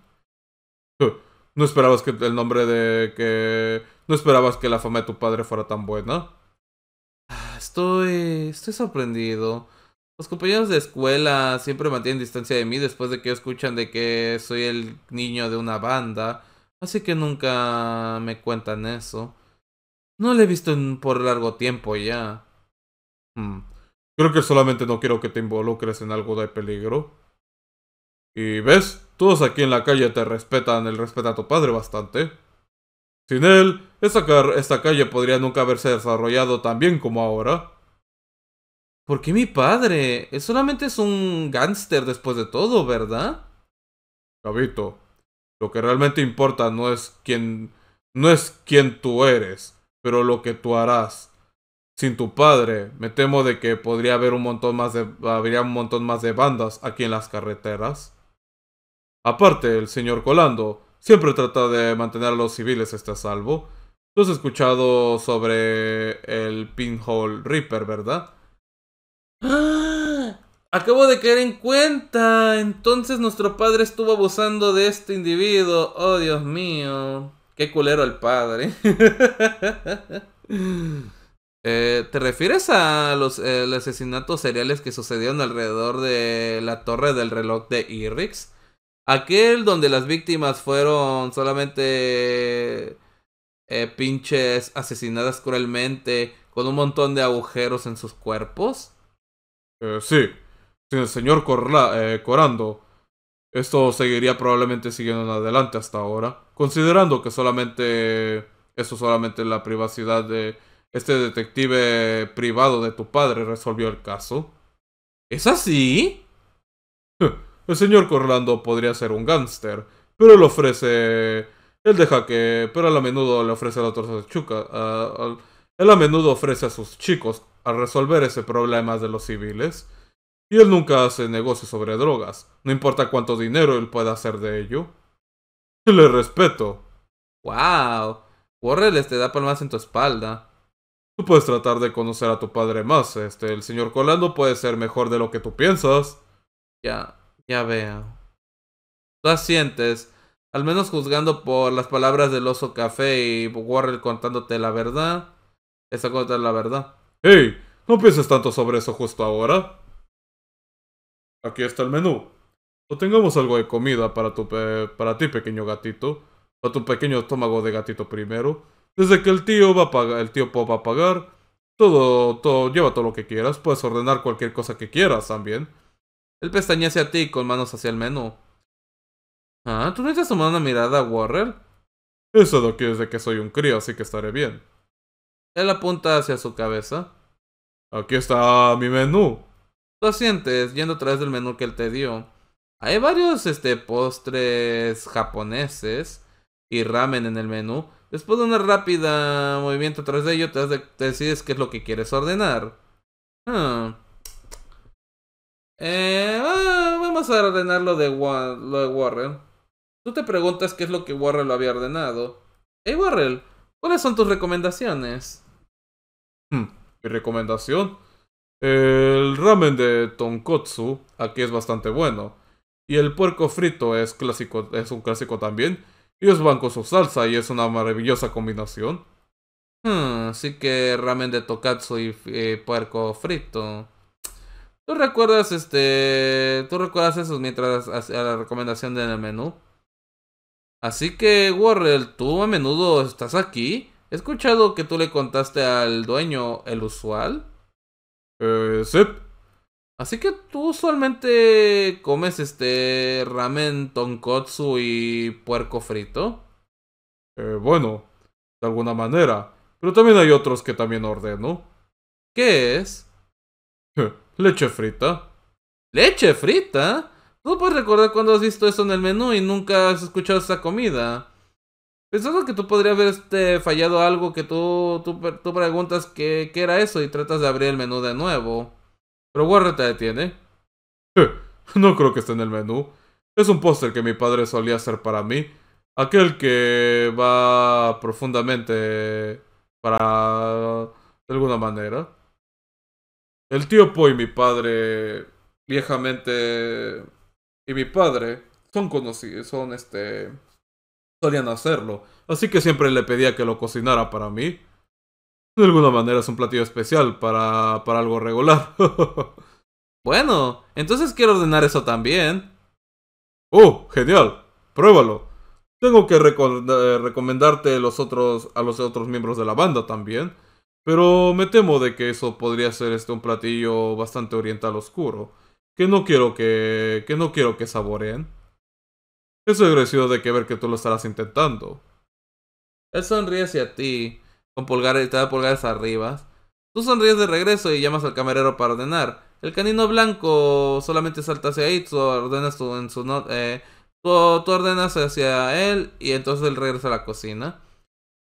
A: Eh, no esperabas que el nombre de que... No esperabas que la fama de tu padre fuera tan buena. Ah, estoy, estoy sorprendido. Los compañeros de escuela siempre mantienen distancia de mí después de que escuchan de que soy el niño de una banda, así que nunca me cuentan eso. No le he visto por largo tiempo ya. Hmm. Creo que solamente no quiero que te involucres en algo de peligro. Y ves, todos aquí en la calle te respetan, el respeto a tu padre bastante. Sin él, esta, esta calle podría nunca haberse desarrollado tan bien como ahora. ¿Por qué mi padre? solamente es un gángster después de todo, ¿verdad? Cabito, lo que realmente importa no es quién no es quién tú eres, pero lo que tú harás. Sin tu padre, me temo de que podría haber un montón más de habría un montón más de bandas aquí en las carreteras. Aparte, el señor Colando siempre trata de mantener a los civiles este a salvo. Tú has escuchado sobre el Pinhole Reaper, ¿verdad? ¡Ah! Acabo de caer en cuenta. Entonces nuestro padre estuvo abusando de este individuo. Oh, Dios mío. Qué culero el padre. [LAUGHS] Eh, ¿Te refieres a eh, los asesinatos seriales que sucedieron alrededor de la torre del reloj de Irix? Aquel donde las víctimas fueron solamente eh, pinches asesinadas cruelmente con un montón de agujeros en sus cuerpos. Eh, sí, sin el señor Corla, eh, Corando. Esto seguiría probablemente siguiendo en adelante hasta ahora, considerando que solamente eso solamente la privacidad de este detective privado de tu padre resolvió el caso. ¿Es así? [LAUGHS] El señor Corlando podría ser un gángster, pero él ofrece... Él deja que... Pero a menudo le ofrece a de chuca... él a menudo ofrece a sus chicos a resolver ese problema de los civiles. Y él nunca hace negocios sobre drogas, no importa cuánto dinero él pueda hacer de ello. [LAUGHS] Le respeto. ¡Wow! Warrell te este, da palmas en tu espalda. Tú puedes tratar de conocer a tu padre más. Este, el señor Corlando puede ser mejor de lo que tú piensas. Ya. Ya veo. Tú asientes, al menos juzgando por las palabras del oso café y warren contándote la verdad. Esa cosa es la verdad. ¡Hey! No pienses tanto sobre eso justo ahora. Aquí está el menú. O tengamos algo de comida para, tu para ti, pequeño gatito. Para tu pequeño estómago de gatito primero. Desde que el tío, va a pagar, el tío Pop va a pagar. Todo, todo, lleva todo lo que quieras. Puedes ordenar cualquier cosa que quieras también. Él pestañea hacia ti con manos hacia el menú. Ah, ¿tú no estás tomando una mirada Warrel? Eso que aquí de que soy un crío, así que estaré bien. Él apunta hacia su cabeza. Aquí está mi menú. Lo sientes, yendo a través del menú que él te dio. Hay varios este, postres japoneses y ramen en el menú. Después de una rápida movimiento a través de ello, te, decides qué es lo que quieres ordenar. Ah. Eh, ah, vamos a ordenar lo de, Warrel. de Warren. Tú te preguntas qué es lo que Warren lo había ordenado. Hey Warren, ¿cuáles son tus recomendaciones? Hmm, ¿Mi recomendación? El ramen de tonkotsu aquí es bastante bueno. Y el puerco frito es clásico, es un clásico también. Y es van su salsa y es una maravillosa combinación. Hmm, así que ramen de tonkotsu y eh, puerco frito. ¿Tú recuerdas este. ¿Tú recuerdas eso mientras hacía la recomendación del menú? Así que, Warrel, tú a menudo estás aquí. He escuchado que tú le contaste al dueño el usual. Eh, sí. Así que tú usualmente comes este ramen, tonkotsu y puerco frito. Eh, bueno, de alguna manera. Pero también hay otros que también ordeno. ¿Qué es? [LAUGHS] ¿Leche frita? ¿Leche frita? No puedes recordar cuando has visto eso en el menú y nunca has escuchado esa comida. Pensando que tú podrías haber este, fallado algo que tú, tú, tú preguntas qué, era eso y tratas de abrir el menú de nuevo. Pero Warren te detiene. Eh, no creo que esté en el menú. Es un póster que mi padre solía hacer para mí. Aquel que va profundamente para... de alguna manera. El tío Po y mi padre, viejamente, y mi padre son conocidos, son este, solían hacerlo, así que siempre le pedía que lo cocinara para mí. De alguna manera es un platillo especial para, para algo regular. [LAUGHS] bueno, entonces quiero ordenar eso también. Oh, genial. Pruébalo. Tengo que eh, recomendarte los otros, a los otros miembros de la banda también. Pero me temo de que eso podría ser este un platillo bastante oriental oscuro, que no quiero que que no quiero que saboreen. es agradecido de que ver que tú lo estarás intentando. Él sonríe hacia ti, con pulgares, te da pulgares arriba. Tú sonríes de regreso y llamas al camarero para ordenar. El canino blanco solamente salta hacia ahí, tú ordenas en su eh, tú, tú ordenas hacia él y entonces él regresa a la cocina.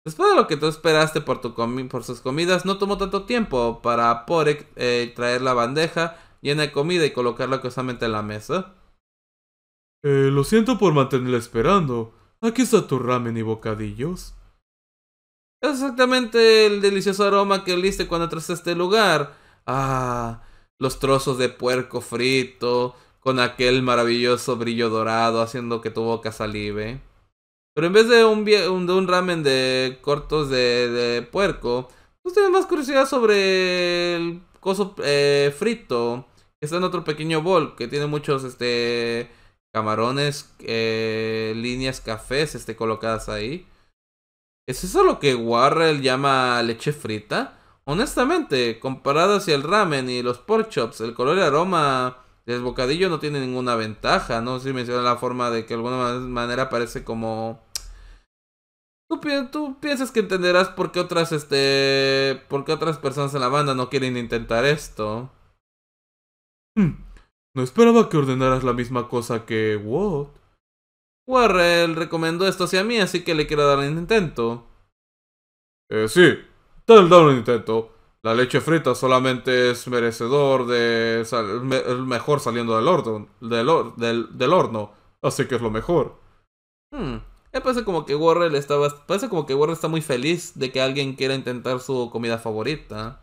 A: Después de lo que tú esperaste por, tu por sus comidas, no tomó tanto tiempo para Porek eh, traer la bandeja llena de comida y colocarla exactamente en la mesa. Eh, lo siento por mantenerla esperando. Aquí está tu ramen y bocadillos. Es exactamente el delicioso aroma que oliste cuando entraste a este lugar. Ah, los trozos de puerco frito, con aquel maravilloso brillo dorado haciendo que tu boca salive. Pero en vez de un, ramen de cortos de, puerco, pues más curiosidad sobre el coso eh, frito, que está en otro pequeño bol, que tiene muchos este camarones, eh, líneas cafés este, colocadas ahí. ¿Es eso lo que Warrell llama leche frita? Honestamente, comparado hacia el ramen y los pork chops, el color y aroma del bocadillo no tiene ninguna ventaja, ¿no? Si menciona la forma de que de alguna manera parece como Tú, piensas que entenderás por qué otras, este, por qué otras personas en la banda no quieren intentar esto. Hmm. No esperaba que ordenaras la misma cosa que ¿What? Warrel recomendó esto hacia mí, así que le quiero dar un intento. Eh, sí, dale, dale un intento. La leche frita solamente es merecedor de... Sal, mejor saliendo del horno, del, del, del horno, así que es lo mejor. Hmm. Eh, parece como que Warren estaba. Parece como que está muy feliz de que alguien quiera intentar su comida favorita.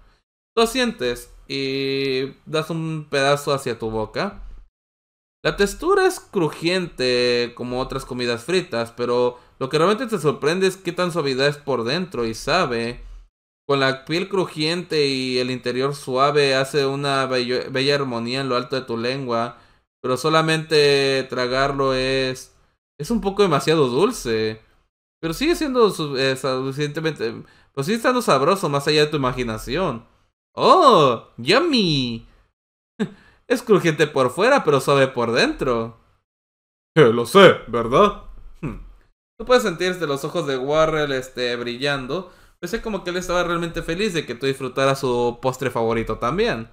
A: Lo sientes y das un pedazo hacia tu boca. La textura es crujiente como otras comidas fritas, pero lo que realmente te sorprende es qué tan suavidad es por dentro y sabe. Con la piel crujiente y el interior suave hace una bella armonía en lo alto de tu lengua, pero solamente tragarlo es es un poco demasiado dulce. Pero sigue siendo eh, suficientemente. Pues sigue estando sabroso más allá de tu imaginación. ¡Oh! ¡Yummy! [LAUGHS] es crujiente por fuera, pero suave por dentro. Eh, lo sé, ¿verdad? Hmm. Tú puedes sentir los ojos de Warrell este, brillando. Pensé como que él estaba realmente feliz de que tú disfrutara su postre favorito también.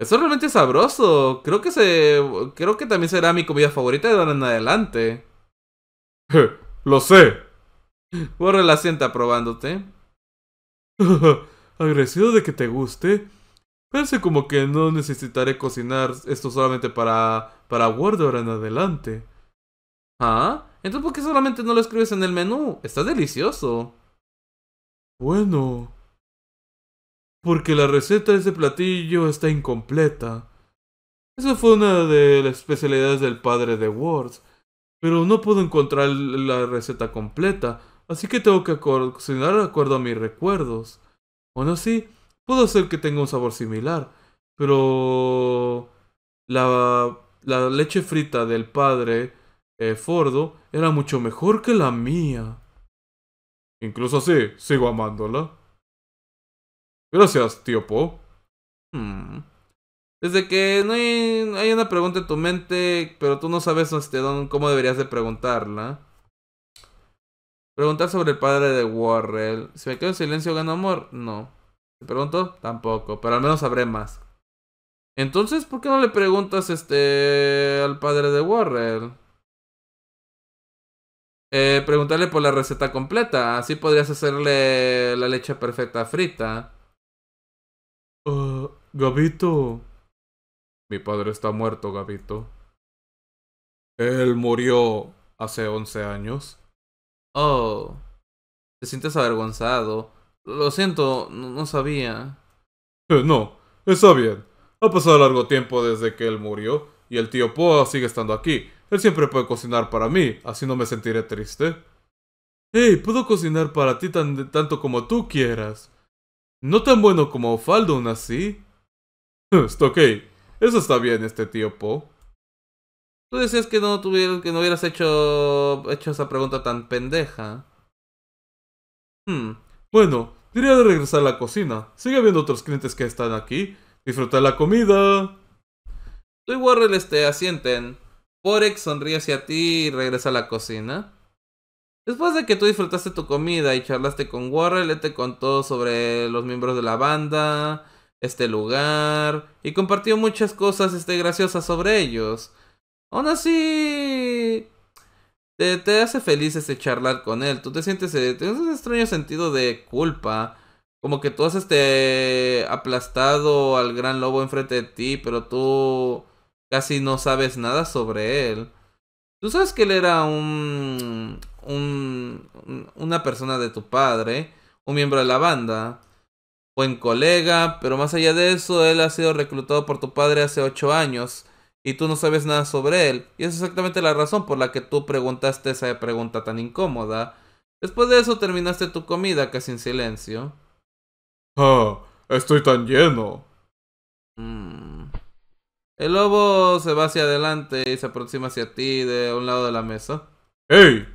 A: Eso es realmente sabroso. Creo que se. Creo que también será mi comida favorita de ahora en adelante. [LAUGHS] lo sé. Borre la sienta probándote [LAUGHS] Agradecido de que te guste. Parece como que no necesitaré cocinar esto solamente para. para Word de ahora en adelante. ¿Ah? Entonces, ¿por qué solamente no lo escribes en el menú? Está delicioso. Bueno, porque la receta de ese platillo está incompleta. Esa fue una de las especialidades del padre de Ward, pero no puedo encontrar la receta completa, así que tengo que cocinar de acuerdo a mis recuerdos. Aún así, puedo hacer que tenga un sabor similar, pero la, leche frita del padre eh, Fordo era mucho mejor que la mía. Incluso así, sigo amándola. Gracias, tío Po. Hmm. Desde que no hay, una pregunta en tu mente, pero tú no sabes este, cómo deberías de preguntarla. Preguntar sobre el padre de Warrell. Si me quedo en silencio, gano amor. No. ¿Te pregunto? Tampoco, pero al menos sabré más. Entonces, ¿por qué no le preguntas este al padre de Warrell? Eh, preguntarle por la receta completa. Así podrías hacerle la leche perfecta frita. Gabito. Mi padre está muerto, Gabito. Él murió hace 11 años. Oh. Te sientes avergonzado. Lo siento, no, sabía. Eh, no, está bien. Ha pasado largo tiempo desde que él murió y el tío Poa sigue estando aquí. Él siempre puede cocinar para mí, así no me sentiré triste. Hey, puedo cocinar para ti tanto como tú quieras. No tan bueno como aún así. Esto ok. Eso está bien, este tío Po. Tú decías que no tuvieras, que no hubieras hecho, hecho esa pregunta tan pendeja. Hmm. Bueno, diría de regresar a la cocina. Sigue habiendo otros clientes que están aquí. Disfruta la comida. Tú y Warrell te este, asienten. Porex sonríe hacia ti y regresa a la cocina. Después de que tú disfrutaste tu comida y charlaste con Warrell, él te contó sobre los miembros de la banda, este lugar y compartió muchas cosas este, graciosas sobre ellos. Aún así, te, te hace feliz este charlar con él. Tú te sientes, eh, tienes un extraño sentido de culpa. Como que tú has este, aplastado al gran lobo enfrente de ti, pero tú casi no sabes nada sobre él. Tú sabes que él era un, un, una persona de tu padre, un miembro de la banda buen colega, pero más allá de eso, él ha sido reclutado por tu padre hace ocho años y tú no sabes nada sobre él. Y es exactamente la razón por la que tú preguntaste esa pregunta tan incómoda. Después de eso terminaste tu comida casi en silencio. Oh, estoy tan lleno. Mm. El lobo se va hacia adelante y se aproxima hacia ti de un lado de la mesa. ¡Hey!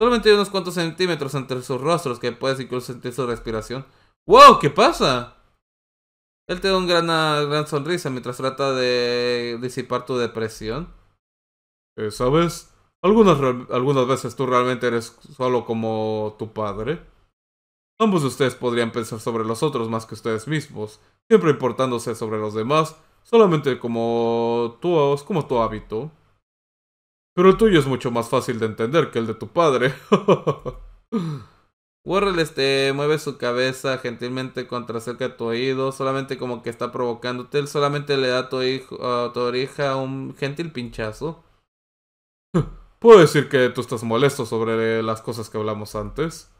A: Solamente hay unos cuantos centímetros entre sus rostros que puedes incluso sentir su respiración. ¡Wow! ¿Qué pasa? Él te da una gran, sonrisa mientras trata de disipar tu depresión. Eh, ¿Sabes? Algunas, algunas veces tú realmente eres solo como tu padre. Ambos de ustedes podrían pensar sobre los otros más que ustedes mismos, siempre importándose sobre los demás, solamente como tú, como tu hábito. Pero el tuyo es mucho más fácil de entender que el de tu padre. [LAUGHS] Warrell este, mueve su cabeza gentilmente contra cerca de tu oído, solamente como que está provocándote. Él solamente le da a tu, hijo, un gentil pinchazo. [LAUGHS] Puedo decir que tú estás molesto sobre las cosas que hablamos antes.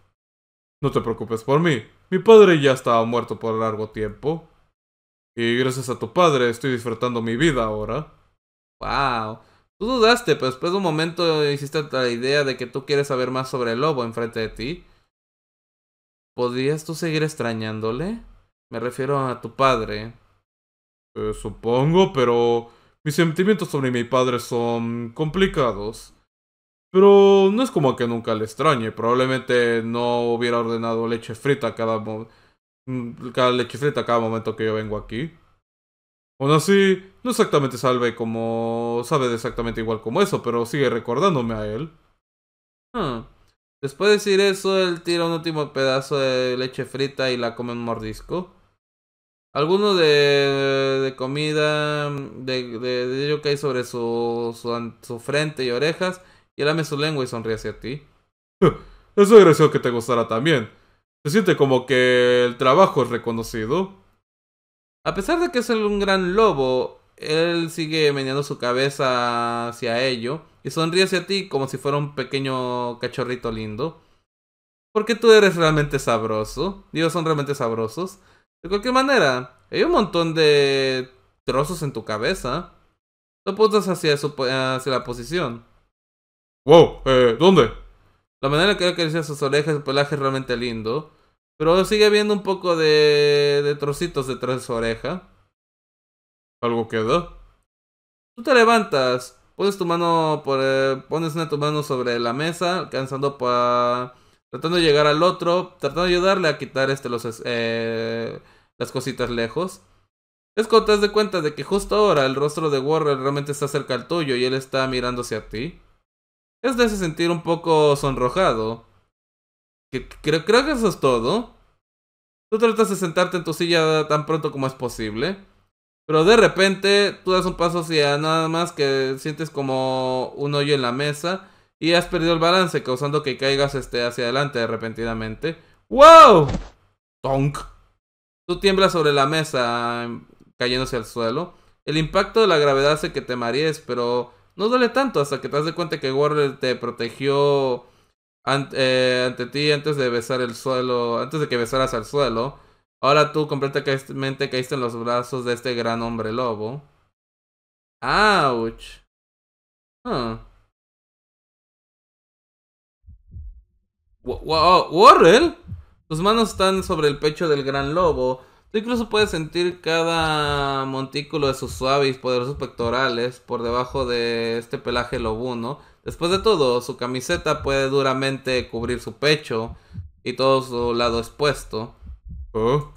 A: No te preocupes por mí. Mi padre ya estaba muerto por largo tiempo. Y gracias a tu padre estoy disfrutando mi vida ahora. Wow. Tú dudaste, pero después de un momento hiciste la idea de que tú quieres saber más sobre el lobo enfrente de ti. ¿podrías tú seguir extrañándole? Me refiero a tu padre. Eh, supongo, pero mis sentimientos sobre mi padre son complicados. Pero no es como que nunca le extrañe. Probablemente no hubiera ordenado leche frita cada, mm, cada leche frita cada momento que yo vengo aquí. Aún así, no exactamente sabe como. sabe exactamente igual como eso, pero sigue recordándome a él. Ah. Después de decir eso, él tira un último pedazo de leche frita y la come un mordisco. Alguno de, de comida de, de, que ello sobre su, su, frente y orejas y lame su lengua y sonríe hacia ti. [LAUGHS] Es agradecido que te gustara también. Se siente como que el trabajo es reconocido. A pesar de que es un gran lobo, él sigue meneando su cabeza hacia ello y sonríe hacia ti como si fuera un pequeño cachorrito lindo. Porque tú eres realmente sabroso. Dios, son realmente sabrosos. De cualquier manera, hay un montón de trozos en tu cabeza. Lo apuntas hacia, hacia la posición. Wow, eh, ¿dónde? La manera que acaricia sus orejas y pelaje es realmente lindo. Pero sigue habiendo un poco de, de trocitos detrás de su oreja. Algo quedó. Tú te levantas, pones tu mano por, eh, pones una de tus sobre la mesa, alcanzando para tratando de llegar al otro, tratando de ayudarle a quitar este los eh, las cositas lejos. Es cuando te das de cuenta de que justo ahora el rostro de Warren realmente está cerca al tuyo y él está mirándose a ti. Es de ese sentir un poco sonrojado. Que, creo que eso es todo. Tú tratas de sentarte en tu silla tan pronto como es posible. Pero de repente tú das un paso hacia nada más que sientes como un hoyo en la mesa y has perdido el balance, causando que caigas este, hacia adelante repentinamente. ¡Wow! ¡Tonk! Tú tiemblas sobre la mesa, em, cayéndose al suelo. El impacto de la gravedad hace que te marees, pero no duele tanto hasta que te das cuenta que Warrior te protegió ante, eh, ante ti antes de besar el suelo, antes de que besaras al suelo. Ahora tú completamente caíste en los brazos de este gran hombre lobo. ¡Auch! Wow, oh, tus manos están sobre el pecho del gran lobo. Tú incluso puedes sentir cada montículo de sus suaves y poderosos pectorales por debajo de este pelaje lobuno. Después de todo, su camiseta puede duramente cubrir su pecho y todo su lado expuesto. ¿Oh?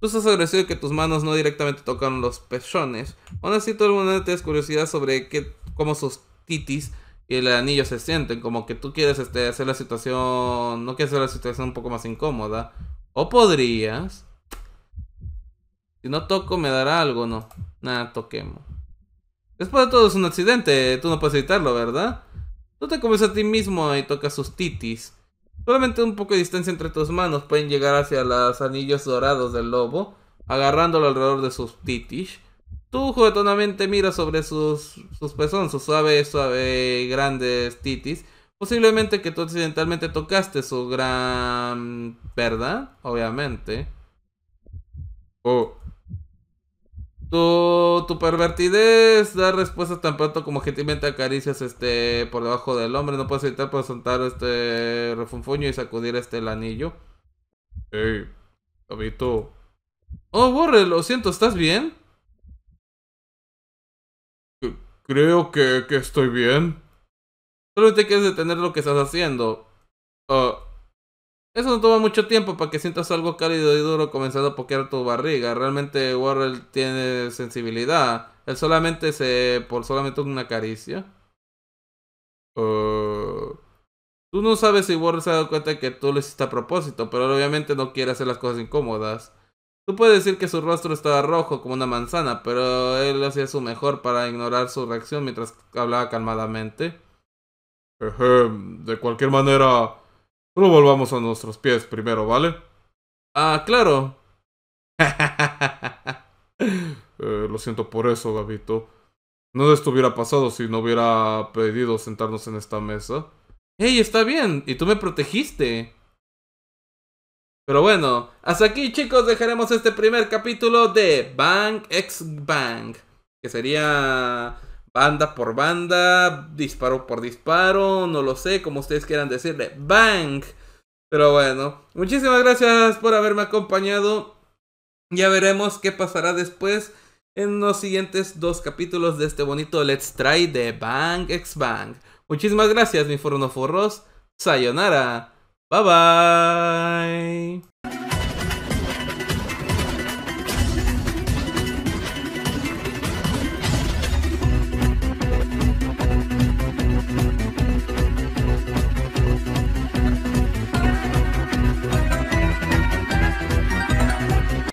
A: Tú estás agradecido que tus manos no directamente tocan los pechones. Aún así, todo el mundo curiosidad sobre qué, cómo sus titis y el anillo se sienten. Como que tú quieres este, hacer la situación. No quieres hacer la situación un poco más incómoda. O podrías. Si no toco, me dará algo, ¿no? Nada, toquemos. Después de todo, es un accidente. Tú no puedes evitarlo, ¿verdad? Tú te comes a ti mismo y tocas sus titis. Solamente un poco de distancia entre tus manos pueden llegar hacia los anillos dorados del lobo, agarrándolo alrededor de sus titis. Tú juguetonamente miras sobre sus, sus pezones, sus suaves, suave, grandes titis. Posiblemente que tú accidentalmente tocaste su gran ¿verdad? obviamente. Oh, tu, tu pervertidez da respuestas tan pronto como gentilmente acaricias este por debajo del hombre. No puedes evitar para pues, soltar este refunfuño y sacudir este el anillo. Hey, Oh, Borre, lo siento, ¿estás bien? creo que, que estoy bien. Solo te quieres detener lo que estás haciendo. Oh. Eso no toma mucho tiempo para que sientas algo cálido y duro comenzando a poquear tu barriga. Realmente Warrel tiene sensibilidad. Él solamente se... por solamente una caricia. Uh, tú no sabes si Warrel se ha dado cuenta que tú lo hiciste a propósito, pero él obviamente no quiere hacer las cosas incómodas. Tú puedes decir que su rostro estaba rojo como una manzana, pero él hacía su mejor para ignorar su reacción mientras hablaba calmadamente. de cualquier manera... Solo volvamos a nuestros pies primero, ¿vale? Ah, claro. [LAUGHS] Eh, lo siento por eso, Gabito. No esto hubiera pasado si no hubiera pedido sentarnos en esta mesa. ¡Ey, está bien! Y tú me protegiste. Pero bueno, hasta aquí chicos dejaremos este primer capítulo de Bang X Bang. Que sería banda por banda, disparo por disparo, no lo sé, como ustedes quieran decirle, bang. Pero bueno, muchísimas gracias por haberme acompañado. Ya veremos qué pasará después en los siguientes dos capítulos de este bonito Let's Try de Bang X Bang. Muchísimas gracias, mi forno forros. Sayonara. Bye bye.